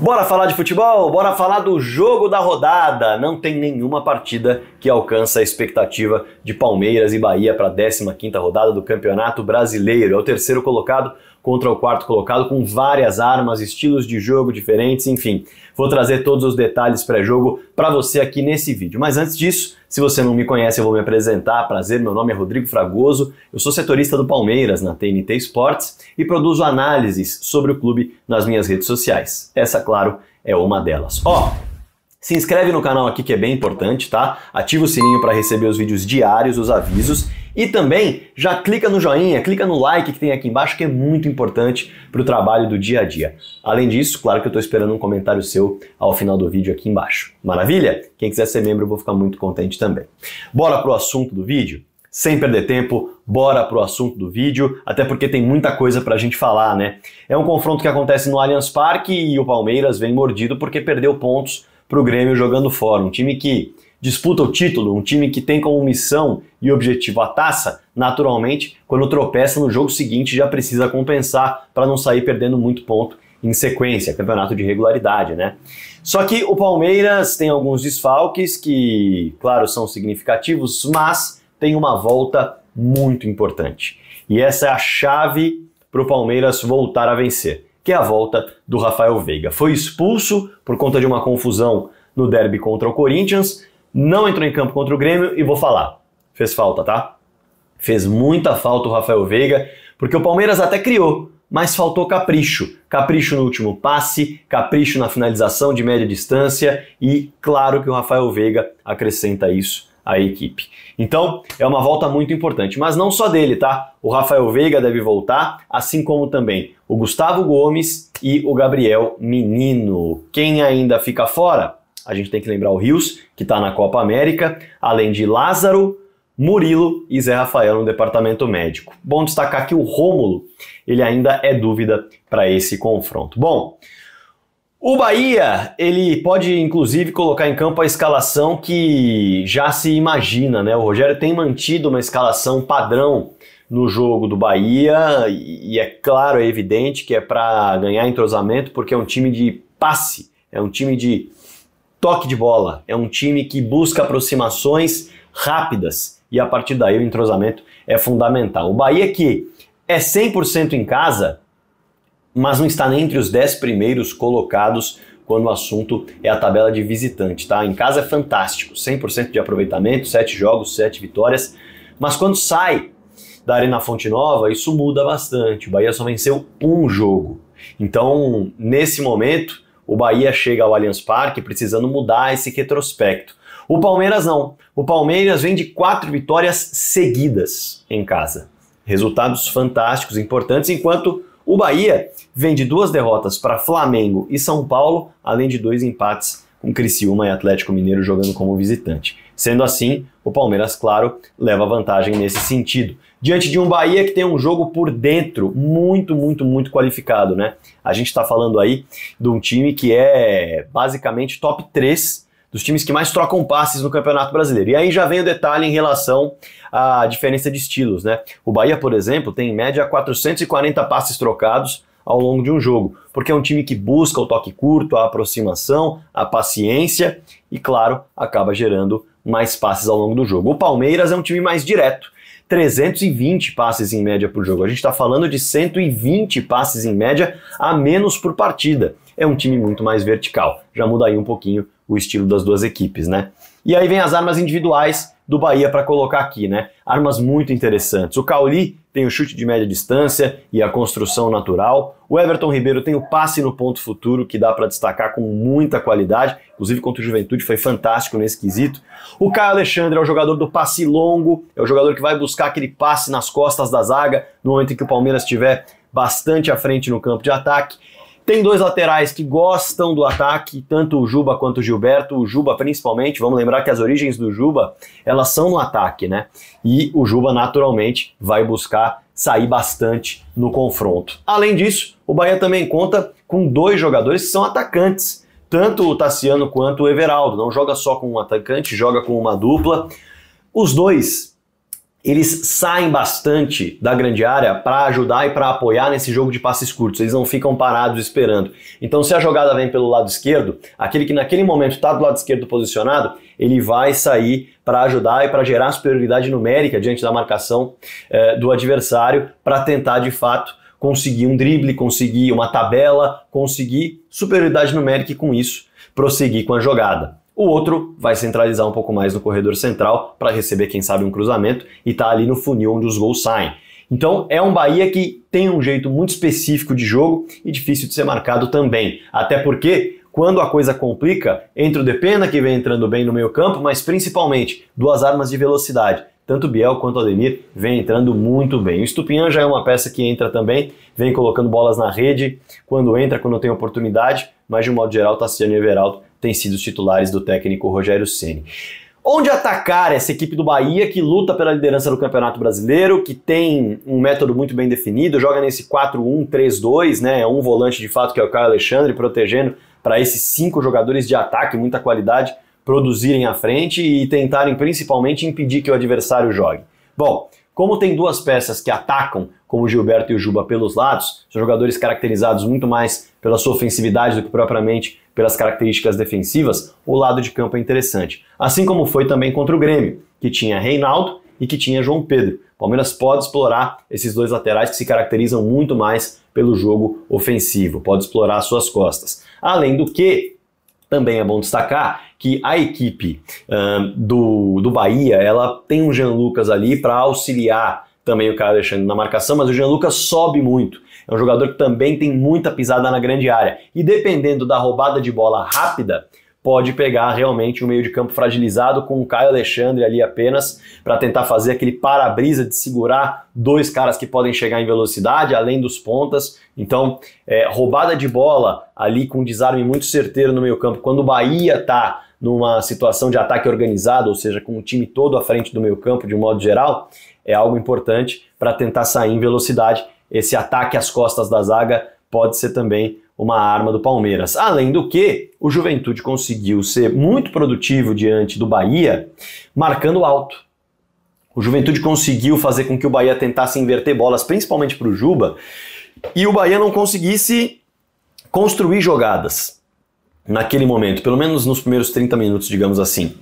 Bora falar de futebol? Bora falar do jogo da rodada. Não tem nenhuma partida que alcança a expectativa de Palmeiras e Bahia para a 15ª rodada do Campeonato Brasileiro. É o terceiro colocado, contra o quarto colocado com várias armas, estilos de jogo diferentes, enfim. Vou trazer todos os detalhes pré-jogo para você aqui nesse vídeo. Mas antes disso, se você não me conhece, eu vou me apresentar. Prazer, meu nome é Rodrigo Fragoso, eu sou setorista do Palmeiras na TNT Esportes e produzo análises sobre o clube nas minhas redes sociais. Essa, claro, é uma delas. Ó, oh, se inscreve no canal aqui que é bem importante, tá? Ativa o sininho para receber os vídeos diários, os avisos e também já clica no joinha, clica no like que tem aqui embaixo, que é muito importante para o trabalho do dia a dia. Além disso, claro que eu estou esperando um comentário seu ao final do vídeo aqui embaixo. Maravilha? Quem quiser ser membro, eu vou ficar muito contente também. Bora pro assunto do vídeo? Sem perder tempo, bora pro assunto do vídeo, até porque tem muita coisa para a gente falar, né? É um confronto que acontece no Allianz Parque e o Palmeiras vem mordido porque perdeu pontos pro Grêmio jogando fora. Um time que disputa o título, um time que tem como missão e objetivo a taça, naturalmente, quando tropeça no jogo seguinte já precisa compensar para não sair perdendo muito ponto em sequência, campeonato de regularidade, né? Só que o Palmeiras tem alguns desfalques que, claro, são significativos, mas tem uma volta muito importante. E essa é a chave para o Palmeiras voltar a vencer, que é a volta do Rafael Veiga. Foi expulso por conta de uma confusão no derby contra o Corinthians, não entrou em campo contra o Grêmio e vou falar. Fez falta, tá? Fez muita falta o Rafael Veiga, porque o Palmeiras até criou, mas faltou capricho. Capricho no último passe, capricho na finalização de média distância e claro que o Rafael Veiga acrescenta isso à equipe. Então, é uma volta muito importante, mas não só dele, tá? O Rafael Veiga deve voltar, assim como também o Gustavo Gomes e o Gabriel Menino. Quem ainda fica fora? a gente tem que lembrar o Rios, que está na Copa América, além de Lázaro, Murilo e Zé Rafael no departamento médico. Bom destacar que o Rômulo, ele ainda é dúvida para esse confronto. Bom, o Bahia, ele pode inclusive colocar em campo a escalação que já se imagina, né? O Rogério tem mantido uma escalação padrão no jogo do Bahia e é claro, é evidente que é para ganhar entrosamento porque é um time de passe, é um time de toque de bola. É um time que busca aproximações rápidas e a partir daí o entrosamento é fundamental. O Bahia que é 100% em casa, mas não está nem entre os 10 primeiros colocados quando o assunto é a tabela de visitante, tá? Em casa é fantástico, 100% de aproveitamento, 7 jogos, 7 vitórias, mas quando sai da Arena Fonte Nova, isso muda bastante. O Bahia só venceu um jogo. Então, nesse momento, o Bahia chega ao Allianz Parque precisando mudar esse retrospecto. O Palmeiras não. O Palmeiras vem de quatro vitórias seguidas em casa. Resultados fantásticos, importantes, enquanto o Bahia vem de duas derrotas para Flamengo e São Paulo, além de dois empates com Criciúma e Atlético Mineiro jogando como visitante. Sendo assim, o Palmeiras, claro, leva vantagem nesse sentido diante de um Bahia que tem um jogo por dentro muito, muito, muito qualificado, né? A gente está falando aí de um time que é basicamente top 3 dos times que mais trocam passes no Campeonato Brasileiro. E aí já vem o detalhe em relação à diferença de estilos, né? O Bahia, por exemplo, tem em média 440 passes trocados ao longo de um jogo, porque é um time que busca o toque curto, a aproximação, a paciência e, claro, acaba gerando mais passes ao longo do jogo. O Palmeiras é um time mais direto, 320 passes em média por jogo. A gente está falando de 120 passes em média a menos por partida. É um time muito mais vertical. Já muda aí um pouquinho o estilo das duas equipes, né? E aí vem as armas individuais do Bahia para colocar aqui, né? Armas muito interessantes. O Cauli tem o chute de média distância e a construção natural. O Everton Ribeiro tem o passe no ponto futuro que dá para destacar com muita qualidade, inclusive contra o Juventude foi fantástico nesse quesito. O Caio Alexandre é o jogador do passe longo, é o jogador que vai buscar aquele passe nas costas da zaga no momento em que o Palmeiras estiver bastante à frente no campo de ataque. Tem dois laterais que gostam do ataque, tanto o Juba quanto o Gilberto, o Juba principalmente. Vamos lembrar que as origens do Juba, elas são no ataque, né? E o Juba naturalmente vai buscar sair bastante no confronto. Além disso, o Bahia também conta com dois jogadores que são atacantes, tanto o Tassiano quanto o Everaldo. Não joga só com um atacante, joga com uma dupla. Os dois eles saem bastante da grande área para ajudar e para apoiar nesse jogo de passes curtos. Eles não ficam parados esperando. Então, se a jogada vem pelo lado esquerdo, aquele que naquele momento está do lado esquerdo posicionado, ele vai sair para ajudar e para gerar superioridade numérica diante da marcação eh, do adversário para tentar de fato conseguir um drible, conseguir uma tabela, conseguir superioridade numérica e com isso prosseguir com a jogada o outro vai centralizar um pouco mais no corredor central para receber, quem sabe, um cruzamento e tá ali no funil onde os gols saem. Então é um Bahia que tem um jeito muito específico de jogo e difícil de ser marcado também. Até porque quando a coisa complica, entra o Depena que vem entrando bem no meio campo, mas principalmente duas armas de velocidade. Tanto Biel quanto o Ademir vem entrando muito bem. O Estupinhan já é uma peça que entra também, vem colocando bolas na rede, quando entra, quando tem oportunidade, mas de um modo geral, Tassiano e Everaldo têm sido os titulares do técnico Rogério Ceni. Onde atacar essa equipe do Bahia que luta pela liderança do Campeonato Brasileiro, que tem um método muito bem definido, joga nesse 4-1-3-2, né? É um volante de fato que é o Caio Alexandre protegendo para esses cinco jogadores de ataque, muita qualidade, produzirem à frente e tentarem principalmente impedir que o adversário jogue. Bom, como tem duas peças que atacam, como o Gilberto e o Juba, pelos lados, são jogadores caracterizados muito mais pela sua ofensividade do que propriamente pelas características defensivas, o lado de campo é interessante. Assim como foi também contra o Grêmio, que tinha Reinaldo e que tinha João Pedro. O Palmeiras pode explorar esses dois laterais que se caracterizam muito mais pelo jogo ofensivo, pode explorar suas costas. Além do que, também é bom destacar que a equipe do, do Bahia ela tem um Jean Lucas ali para auxiliar também o cara Alexandre na marcação, mas o Jean Lucas sobe muito. É um jogador que também tem muita pisada na grande área. E dependendo da roubada de bola rápida, pode pegar realmente um meio de campo fragilizado com o Caio Alexandre ali apenas para tentar fazer aquele para-brisa de segurar dois caras que podem chegar em velocidade, além dos pontas. Então, é, roubada de bola ali com um desarme muito certeiro no meio campo. Quando o Bahia está numa situação de ataque organizado, ou seja, com o time todo à frente do meio campo de um modo geral, é algo importante para tentar sair em velocidade. Esse ataque às costas da zaga pode ser também uma arma do Palmeiras. Além do que, o Juventude conseguiu ser muito produtivo diante do Bahia, marcando alto. O Juventude conseguiu fazer com que o Bahia tentasse inverter bolas, principalmente para o Juba, e o Bahia não conseguisse construir jogadas naquele momento, pelo menos nos primeiros 30 minutos, digamos assim.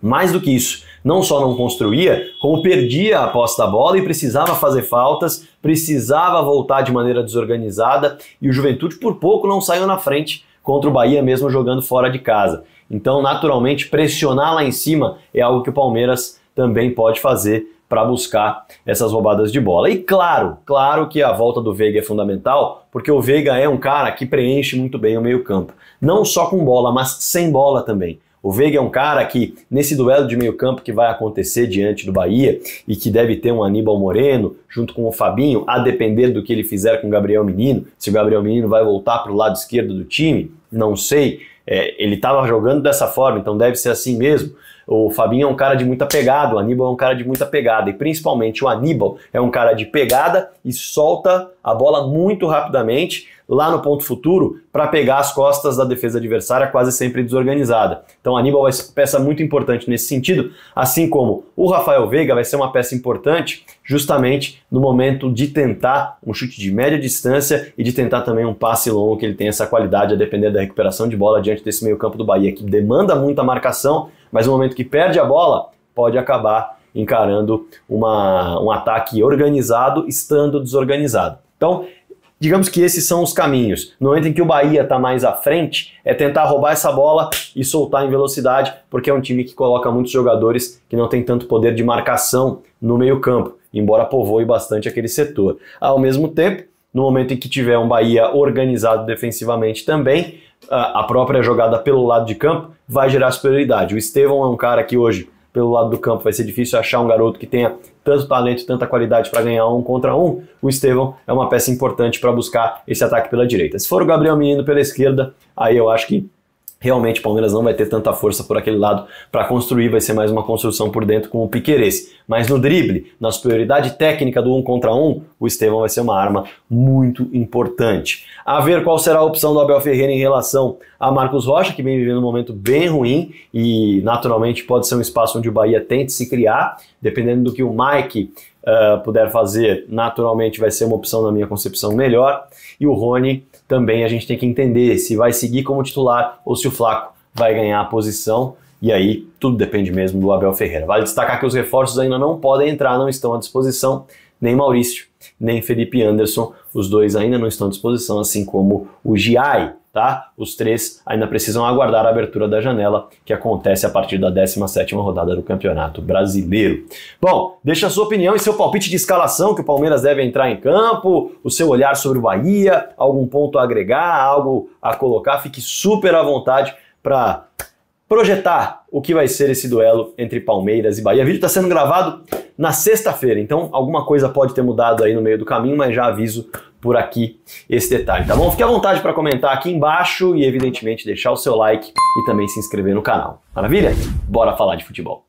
Mais do que isso, não só não construía, como perdia a posse da bola e precisava fazer faltas precisava voltar de maneira desorganizada e o Juventude por pouco não saiu na frente contra o Bahia, mesmo jogando fora de casa. Então, naturalmente, pressionar lá em cima é algo que o Palmeiras também pode fazer para buscar essas roubadas de bola. E claro, claro que a volta do Veiga é fundamental, porque o Veiga é um cara que preenche muito bem o meio-campo, não só com bola, mas sem bola também. O Veiga é um cara que, nesse duelo de meio campo que vai acontecer diante do Bahia e que deve ter um Aníbal Moreno junto com o Fabinho, a depender do que ele fizer com o Gabriel Menino, se o Gabriel Menino vai voltar para o lado esquerdo do time, não sei. É, ele estava jogando dessa forma, então deve ser assim mesmo. O Fabinho é um cara de muita pegada, o Aníbal é um cara de muita pegada, e principalmente o Aníbal é um cara de pegada e solta a bola muito rapidamente lá no ponto futuro para pegar as costas da defesa adversária quase sempre desorganizada. Então o Aníbal vai ser peça muito importante nesse sentido, assim como o Rafael Veiga vai ser uma peça importante justamente no momento de tentar um chute de média distância e de tentar também um passe longo que ele tem essa qualidade a depender da recuperação de bola diante desse meio-campo do Bahia que demanda muita marcação mas no momento que perde a bola, pode acabar encarando uma, um ataque organizado, estando desorganizado. Então, digamos que esses são os caminhos. No momento em que o Bahia está mais à frente, é tentar roubar essa bola e soltar em velocidade, porque é um time que coloca muitos jogadores que não tem tanto poder de marcação no meio-campo, embora povoe bastante aquele setor. Ao mesmo tempo, no momento em que tiver um Bahia organizado defensivamente também, a própria jogada pelo lado de campo vai gerar superioridade. O Estevão é um cara que hoje, pelo lado do campo, vai ser difícil achar um garoto que tenha tanto talento, tanta qualidade para ganhar um contra um. O Estevão é uma peça importante para buscar esse ataque pela direita. Se for o Gabriel Menino pela esquerda, aí eu acho que realmente o Palmeiras não vai ter tanta força por aquele lado para construir, vai ser mais uma construção por dentro com o Piquerez. Mas no drible, na superioridade técnica do um contra um, o Estevão vai ser uma arma muito importante. A ver qual será a opção do Abel Ferreira em relação a Marcos Rocha, que vem vivendo um momento bem ruim e naturalmente pode ser um espaço onde o Bahia tente se criar, dependendo do que o Mike uh, puder fazer, naturalmente vai ser uma opção, na minha concepção, melhor. E o Rony também a gente tem que entender se vai seguir como titular ou se o Flaco vai ganhar a posição. E aí tudo depende mesmo do Abel Ferreira. Vale destacar que os reforços ainda não podem entrar, não estão à disposição, nem Maurício, nem Felipe Anderson, os dois ainda não estão à disposição, assim como o Giai tá? Os três ainda precisam aguardar a abertura da janela, que acontece a partir da 17ª rodada do Campeonato Brasileiro. Bom, deixa a sua opinião e seu palpite de escalação que o Palmeiras deve entrar em campo, o seu olhar sobre o Bahia, algum ponto a agregar, algo a colocar, fique super à vontade para projetar o que vai ser esse duelo entre Palmeiras e Bahia. O vídeo está sendo gravado na sexta-feira, então alguma coisa pode ter mudado aí no meio do caminho, mas já aviso por aqui esse detalhe, tá bom? Fique à vontade para comentar aqui embaixo e, evidentemente, deixar o seu like e também se inscrever no canal. Maravilha? Bora falar de futebol.